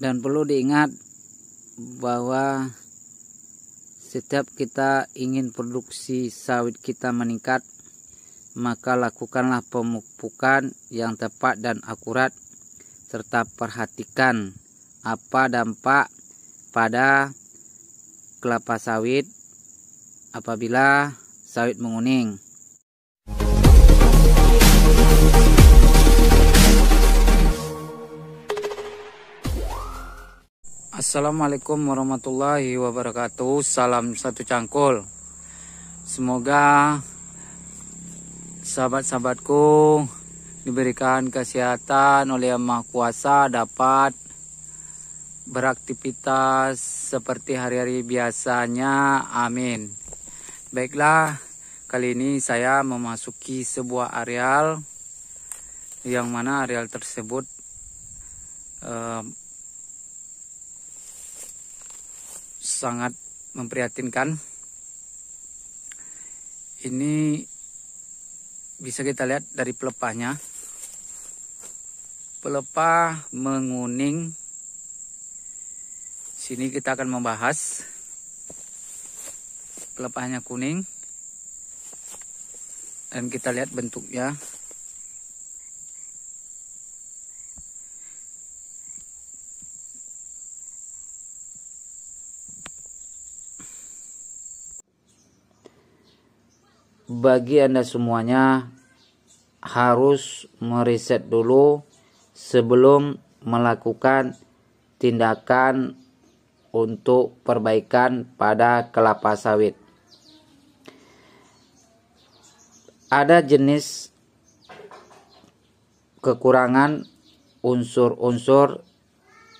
dan perlu diingat bahwa setiap kita ingin produksi sawit kita meningkat maka lakukanlah pemupukan yang tepat dan akurat serta perhatikan apa dampak pada kelapa sawit apabila sawit menguning Assalamualaikum warahmatullahi wabarakatuh. Salam satu cangkul. Semoga sahabat-sahabatku diberikan kesehatan oleh Yang Maha Kuasa dapat beraktivitas seperti hari-hari biasanya. Amin. Baiklah, kali ini saya memasuki sebuah areal yang mana areal tersebut eh, sangat memprihatinkan. Ini bisa kita lihat dari pelepahnya. Pelepah menguning. Sini kita akan membahas pelepahnya kuning. Dan kita lihat bentuknya bagi Anda semuanya harus meriset dulu sebelum melakukan tindakan untuk perbaikan pada kelapa sawit. Ada jenis kekurangan unsur-unsur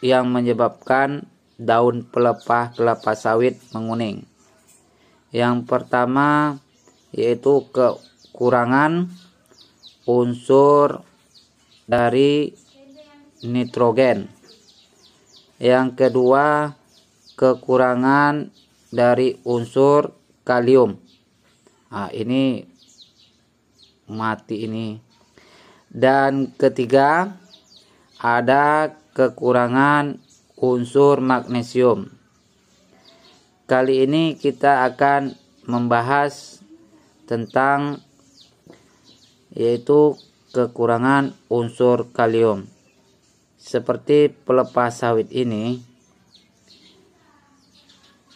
yang menyebabkan daun pelepah kelapa sawit menguning. Yang pertama, yaitu kekurangan unsur dari nitrogen. Yang kedua, kekurangan dari unsur kalium. Nah, ini mati ini. Dan ketiga, ada kekurangan unsur magnesium. Kali ini kita akan membahas tentang yaitu kekurangan unsur kalium. Seperti pelepas sawit ini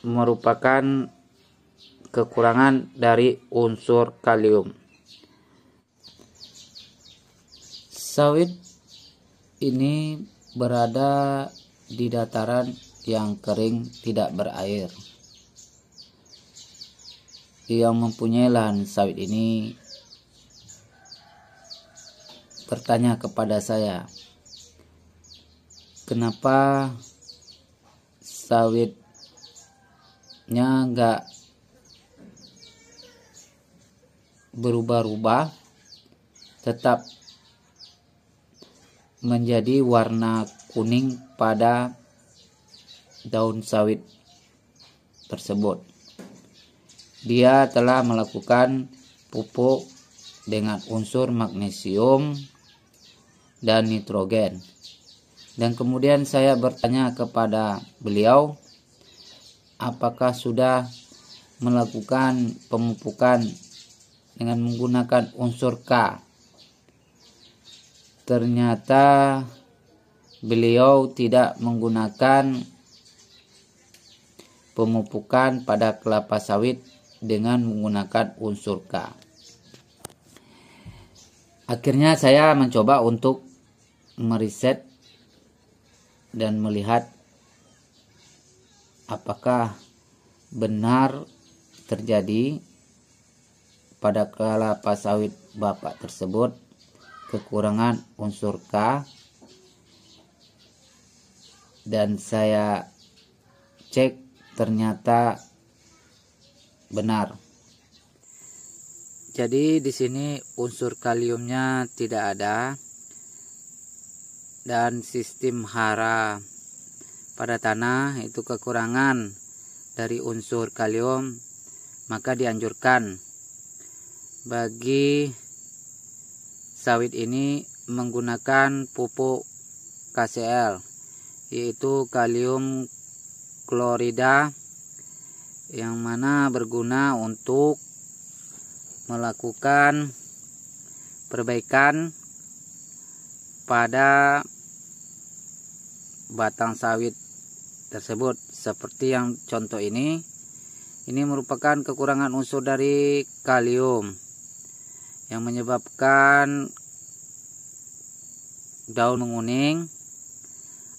merupakan kekurangan dari unsur kalium. Sawit ini berada di dataran yang kering tidak berair yang mempunyai lahan sawit ini bertanya kepada saya kenapa sawitnya nggak berubah-ubah tetap menjadi warna kuning pada daun sawit tersebut dia telah melakukan pupuk dengan unsur magnesium dan nitrogen. Dan kemudian saya bertanya kepada beliau, apakah sudah melakukan pemupukan dengan menggunakan unsur K? Ternyata beliau tidak menggunakan pemupukan pada kelapa sawit dengan menggunakan unsur K. Akhirnya saya mencoba untuk meriset dan melihat apakah benar terjadi pada kelapa sawit bapak tersebut kekurangan unsur K dan saya cek ternyata benar. Jadi di sini unsur kaliumnya tidak ada dan sistem hara pada tanah itu kekurangan dari unsur kalium maka dianjurkan bagi sawit ini menggunakan pupuk KCL yaitu kalium klorida yang mana berguna untuk melakukan perbaikan pada batang sawit tersebut seperti yang contoh ini ini merupakan kekurangan unsur dari kalium yang menyebabkan daun menguning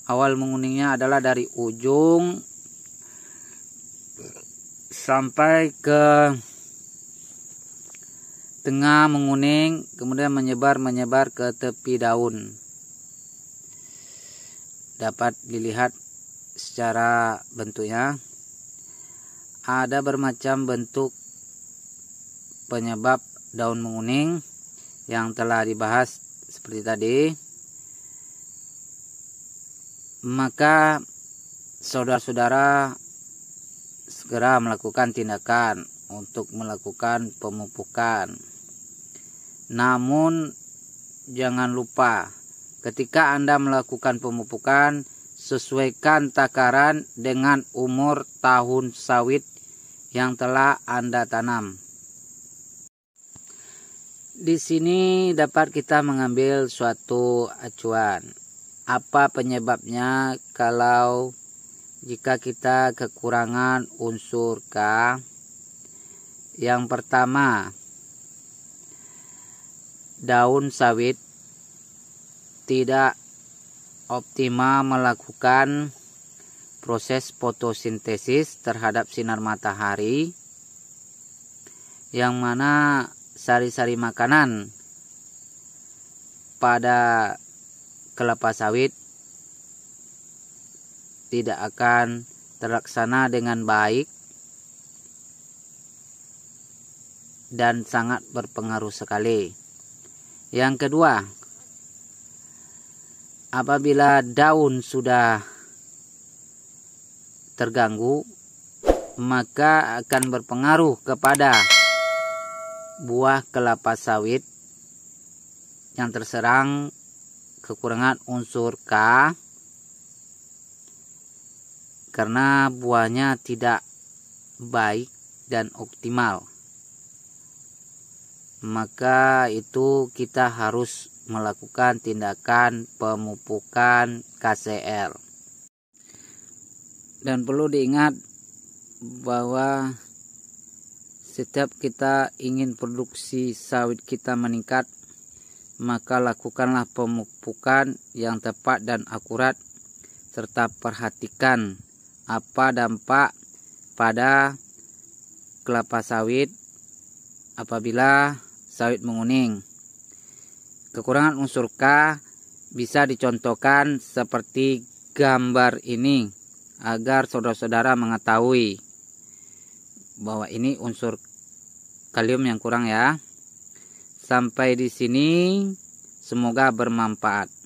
awal menguningnya adalah dari ujung sampai ke tengah menguning kemudian menyebar menyebar ke tepi daun dapat dilihat secara bentuknya ada bermacam bentuk penyebab daun menguning yang telah dibahas seperti tadi maka saudara-saudara segera melakukan tindakan untuk melakukan pemupukan. Namun jangan lupa ketika Anda melakukan pemupukan sesuaikan takaran dengan umur tahun sawit yang telah Anda tanam. Di sini dapat kita mengambil suatu acuan. Apa penyebabnya kalau jika kita kekurangan unsur K. Yang pertama, daun sawit tidak optimal melakukan proses fotosintesis terhadap sinar matahari yang mana sari-sari makanan pada kelapa sawit tidak akan terlaksana dengan baik dan sangat berpengaruh sekali. Yang kedua, apabila daun sudah terganggu, maka akan berpengaruh kepada buah kelapa sawit yang terserang kekurangan unsur K karena buahnya tidak baik dan optimal. Maka itu kita harus melakukan tindakan pemupukan KCL. Dan perlu diingat bahwa setiap kita ingin produksi sawit kita meningkat, maka lakukanlah pemupukan yang tepat dan akurat serta perhatikan apa dampak pada kelapa sawit apabila sawit menguning. Kekurangan unsur K bisa dicontohkan seperti gambar ini agar saudara-saudara mengetahui bahwa ini unsur kalium yang kurang ya. Sampai di sini semoga bermanfaat.